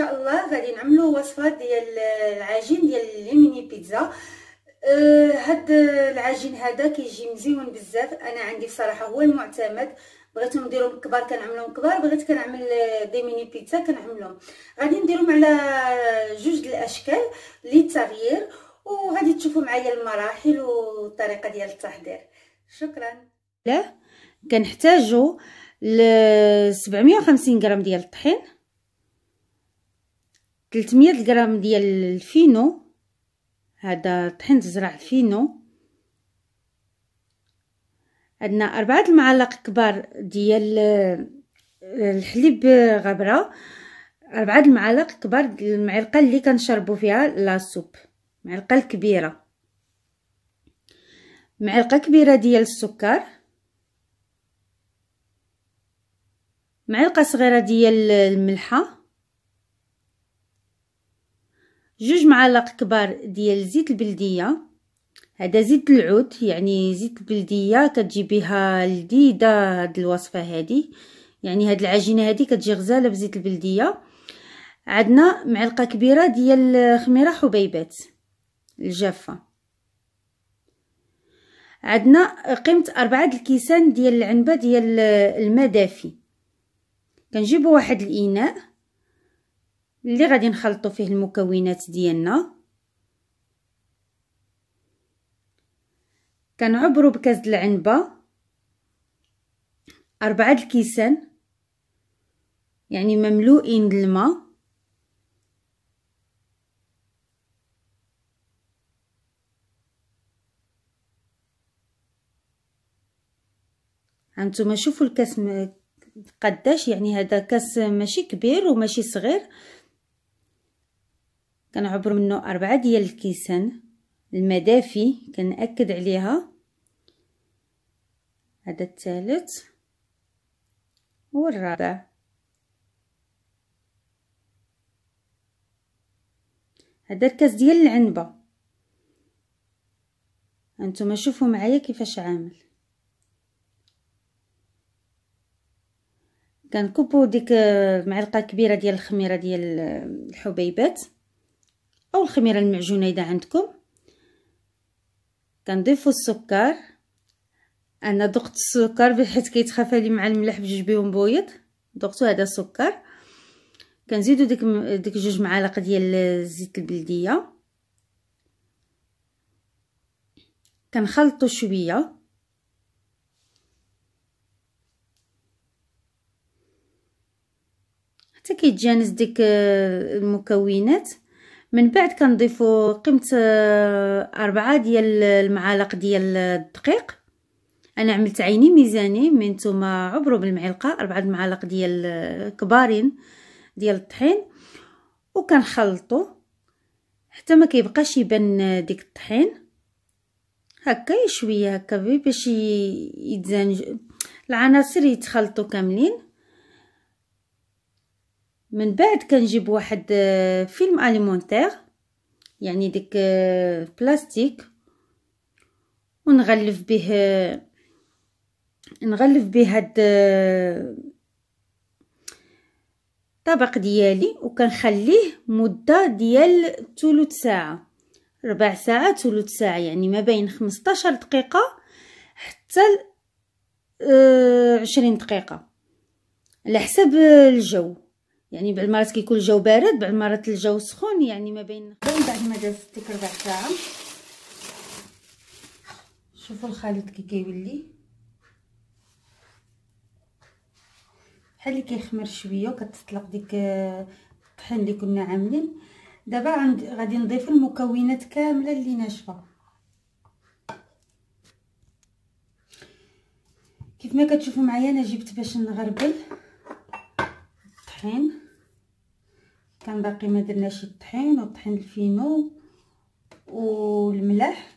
شاء الله غادي نعملوا وصفه ديال العجين ديال الميني بيتزا أه هاد العجين هذا كيجي مزيون بزاف انا عندي الصراحه هو المعتمد بغيتهم نديرهم كبار كنعملهم كبار بغيت كنعمل دي ميني بيتزا كنعملهم غادي نديرهم على جوج د الاشكال للتغيير وغادي تشوفوا معايا المراحل والطريقه ديال التحضير شكرا لا كنحتاجو ل 750 غرام ديال الطحين 300 غرام ديال الفينو هذا طحين تزرع الفينو عندنا أربعة المعالق كبار ديال آه، الحليب غبره أربعة المعالق كبار المعلقه اللي كنشربو فيها لاسوب معلقه كبيرة معلقه كبيره ديال السكر معلقه صغيره ديال الملحه جوج معالق كبار ديال زيت البلديه هذا زيت العود يعني زيت البلديه كتجيبيها لذيذه هاد الوصفه هادي يعني هاد العجينه هادي كتجي غزاله بزيت البلديه عندنا معلقه كبيره ديال خميره حبيبات الجافه عندنا قيمه أربعة الكيسان ديال العنبه ديال المدافي دافي كنجيبوا واحد الاناء اللي غادي نخلطو فيه المكونات ديالنا كنعبرو بكاس د العنبه أربعة الكيسان يعني مملوئين بالماء هانتوما شوفوا الكاس قداش يعني هذا كاس ماشي كبير وماشي صغير كنعبر منه أربعة ديال الكيسان المدافي كنأكد عليها هذا الثالث والرابع هذا الكاس ديال العنبه انتم شوفوا معايا كيفاش عامل كنكبوا ديك معلقه كبيره ديال الخميره ديال الحبيبات او الخميره المعجونه اذا عندكم كنضيفوا السكر انا دقت السكر بحيث كيتخاف لي مع الملح بجوج بهم بويض دقتو هذا السكر كنزيدو ديك ديك جوج معالق ديال الزيت البلديه كنخلطو شويه حتى كيتجانس ديك المكونات من بعد كنضيفوا قيمه آه، أربعة ديال المعالق ديال الدقيق انا عملت عيني ميزاني من نتوما عبروا بالمعلقه أربعة المعالق ديال آه، كبارين ديال الطحين وكنخلطوا حتى ما كيبقاش يبان آه، ديك الطحين هكا شويه هكا باش يتزانج العناصر يتخلطوا كاملين من بعد كنجيب واحد آه، فيلم اليمونتير يعني ديك بلاستيك آه، ونغلف به نغلف به هاد الطبق آه، ديالي وكنخليه مده ديال ثلث ساعه ربع ساعه ثلث ساعه يعني ما بين 15 دقيقه حتى 20 دقيقه على حسب الجو يعني بعض المرات كيكون الجو بارد بعض المرات الجو سخون يعني ما بين من بعد ما دازت ديك ربع ساعه شوفوا الخليط كي كيولي بحال اللي كيخمر شويه وكتطلق ديك الطحين اللي كنا عاملين دابا غادي نضيف المكونات كامله اللي ناشفه كيف ما كتشوفوا معايا انا جبت باش نغربل الطحين كان باقي ما درناش الطحين والطحين الفينو والملح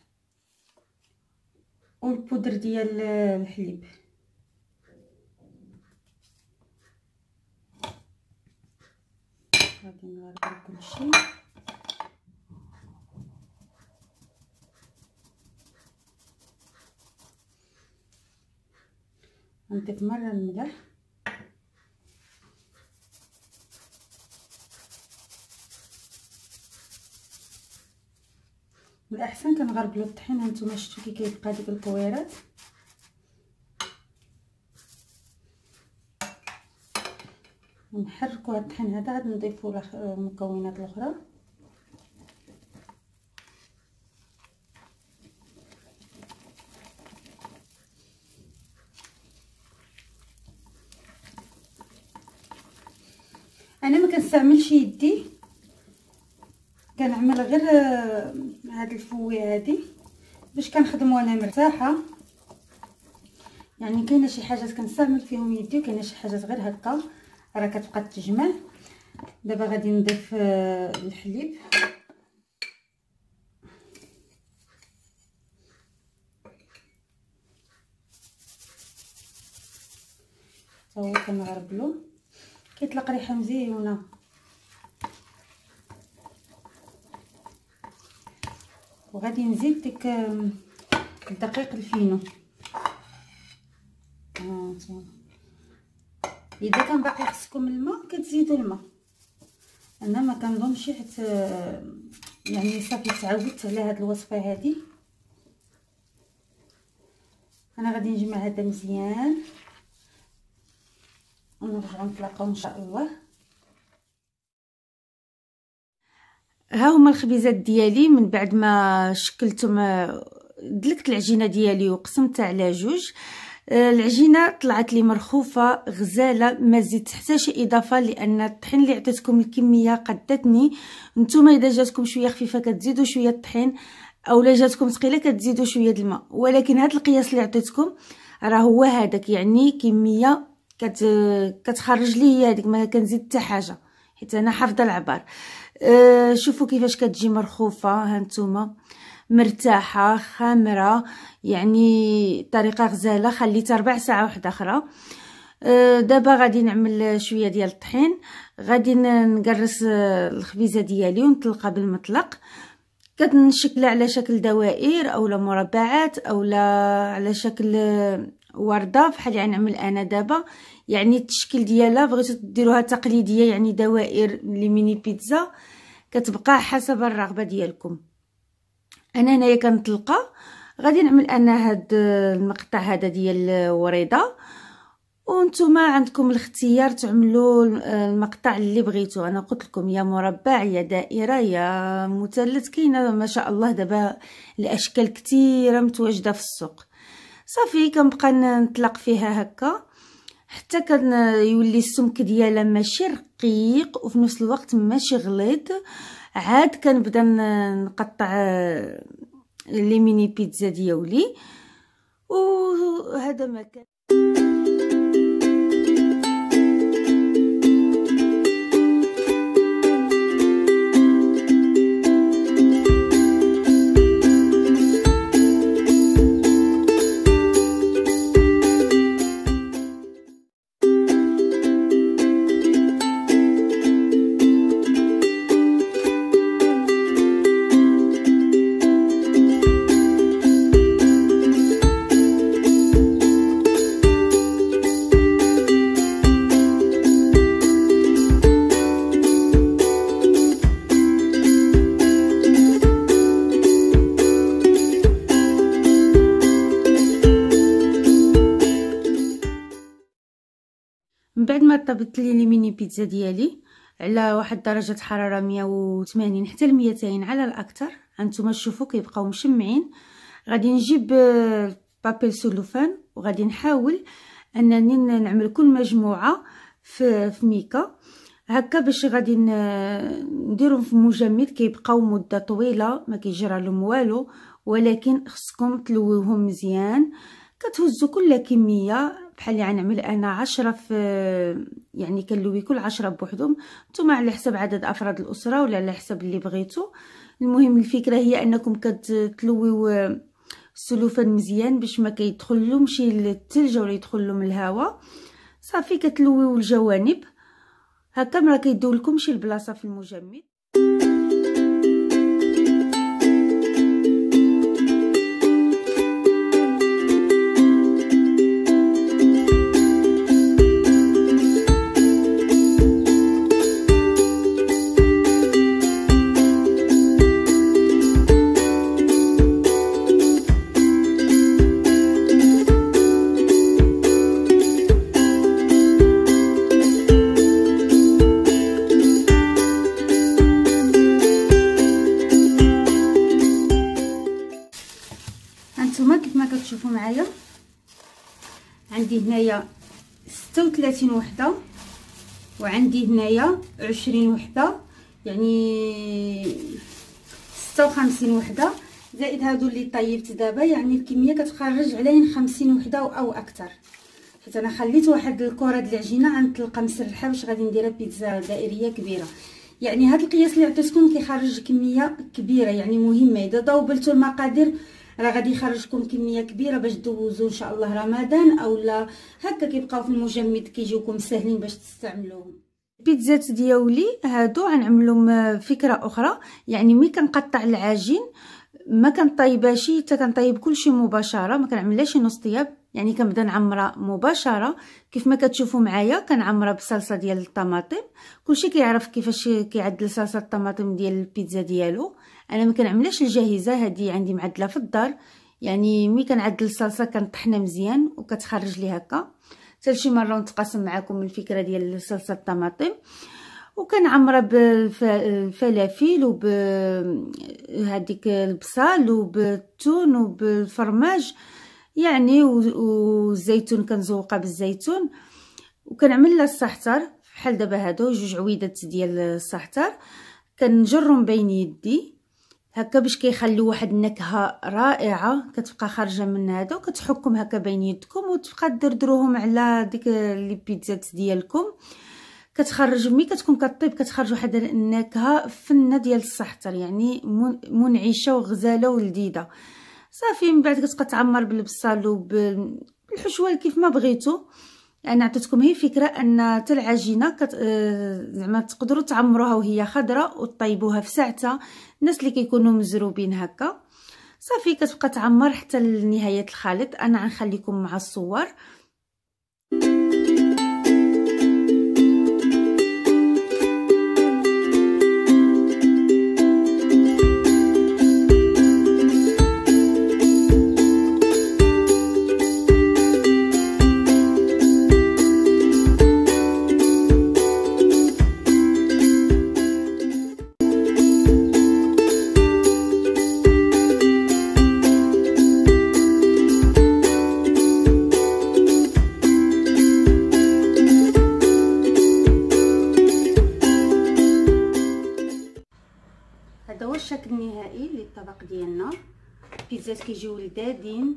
والبودر ديال الحليب غادي نغربل كلشي نضيف مره الملح احسن كنغربلو الطحين هانتوما شفتو كي كيبقى ديك الكويرات نحركو هاد الطحين هذا عاد نضيفو المكونات الاخرى انا ما كنستعملش يدي كنعمل غير هاد الفويه هادي باش كنخدم وانا مرتاحه يعني كاينه شي حاجات كنستعمل فيهم يدي وكاينه شي حاجات غير هكا راه كتبقى تجمع دابا غادي نضيف آه، الحليب هو كنغربلو كيطلق ريحه مزيونه وغادي نزيد ديك الدقيق الفينو هانتوما آه، اذا كان باقي خصكم الماء كتزيدوا الماء انا ما كنظنش حيت يعني صافي تعودت على هاد الوصفه هادي انا غادي نجمع هذا مزيان ونرجعوا نتلاقاو ان شاء الله ها هما الخبيزات ديالي من بعد ما شكلتهم آه، دلكت العجينه ديالي وقسمتها على جوج آه، العجينه طلعت لي مرخوفه غزاله ما زدت حتى شي اضافه لان الطحين اللي عطيتكم الكميه قدتني نتوما اذا جاتكم شويه خفيفه كتزيدوا شويه الطحين اولا جاتكم ثقيله كتزيدوا شويه الماء ولكن هذا القياس اللي عطيتكم راه هو هذاك يعني كميه كت... كتخرج لي هي هذيك ما كنزيد حتى حاجه حيت انا حافظه العبار أه، شوفوا كيفاش كتجي مرخوفه هانتوما مرتاحه خامره يعني طريقه غزاله خليتها ربع ساعه واحده اخرى أه، دابا غادي نعمل شويه ديال الطحين غادي نقرص الخبيزه ديالي ونطلقها بالمطلق كتنشكلها على شكل دوائر اولا مربعات اولا على شكل ورده بحال يعني نعمل انا دابا يعني التشكيل ديالها بغيتو ديروها تقليديه يعني دوائر لي ميني بيتزا كتبقى حسب الرغبه ديالكم انا هنايا كنطلقه غادي نعمل انا هاد المقطع هذا ديال الوريده وانتم عندكم الاختيار تعملوا المقطع اللي بغيتو انا قلت لكم يا مربع يا دائره يا مثلث كاينه ما شاء الله دابا الاشكال كثيره متواجده في السوق صافي كنبقى نطلق فيها هكا حتى كان يولي السمك ديالها ماشي رقيق وفي نفس الوقت ماشي غليظ عاد كنبدا نقطع آه، لي ميني بيتزا ديالي وهذا ما كان طبت لي لي ميني بيتزا ديالي على واحد درجه حراره 180 حتى ل 200 على الاكثر هانتوما تشوفوا كيبقاو مشمعين غادي نجيب آه، بابيل سولوفان وغادي نحاول انني نعمل كل مجموعه في في ميكا هكا باش غادي نديرهم في مجمد كيبقاو مده طويله ما كيجرى لهم والو ولكن خصكم تلويوهم مزيان كتهزوا كل كميه بحال يعني غنعمل انا عشرة في يعني كنلوي كل عشرة بوحدهم نتوما على حسب عدد افراد الاسره ولا على حسب اللي بغيتو المهم الفكره هي انكم كتلويو السلوفان مزيان باش ما كيدخلهمش الثلج ولا يدخل لهم الهواء صافي كتلويو الجوانب هكا ما كيدولكمش البلاصه في المجمد ثلاثين وحده وعندي هنايا عشرين وحده يعني ستة وخمسين وحده زائد هادو اللي طيبت دابا يعني الكميه كتخرج عليهم خمسين وحده او اكثر حيت انا خليت واحد الكره د العجينه غنطلقها مسرحه باش غادي نديرها بيتزا دائريه كبيره يعني هاد القياس اللي عطيتكم كيخرج كميه كبيره يعني مهمه اذا ضوبلتوا المقادير راه غادي يخرجكم كميه كبيره باش دوزوا ان شاء الله رمضان اولا هكا كيبقاو في المجمد كيجيوكم ساهلين باش تستعملوهم البيتزات ديالي هادو غنعملهم آه، فكره اخرى يعني ملي كنقطع العجين ما كنطيباش حتى كنطيب كلشي مباشره ما كنعملهاش نص طياب يعني كنبدا نعمرها مباشره كيف ما كتشوفوا معايا كنعمرها بصلصه ديال الطماطم كلشي كيعرف كيفاش كيعدل صلصه الطماطم ديال البيتزا ديالو انا ما كنعملهاش الجاهزه هذه عندي معدله في الدار يعني مي كنعدل الصلصه كنطحنها مزيان وكتخرج لي هكا حتى شي مره نتقاسم معكم الفكره ديال صلصه الطماطم وكنعمرها بالفلافل وبهذيك البصل وبالثون وبالفرماج يعني والزيتون كنزوقها بالزيتون وكنعمل لها الصحتر بحال دابا هادو جوج عويدات ديال الصحتر كنجرهم بين يدي هكا باش كيخليو واحد النكهه رائعه كتبقى خارجه من هذا وكتحكم هكا بين يدكم وتبقى دردروهم على ديك لي بيتزات ديالكم كتخرج ملي كتكون كطيب كتخرج واحد النكهه فنه ديال الصحتر يعني منعشه وغزاله ولذيذه صافي من بعد كتبقى تعمر بالبصل وبالحشوه كيف ما بغيتو لان عطيتكم هي فكره ان حتى العجينه كت... آه، زعما تقدروا تعمروها وهي خضراء وطيبوها في ساعتها الناس اللي كيكونوا مزروبين هكا صافي كتبقى تعمر حتى لنهايه الخليط انا غنخليكم مع الصور البيتزات كيجيو لذادين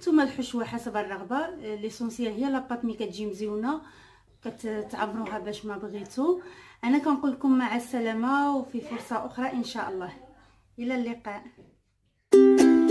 ثم الحشوه حسب الرغبه ليسونسيال هي لاباط مي كتجي مزيونه كتعمروها باش ما بغيتو انا كنقول لكم مع السلامه وفي فرصه اخرى ان شاء الله الى اللقاء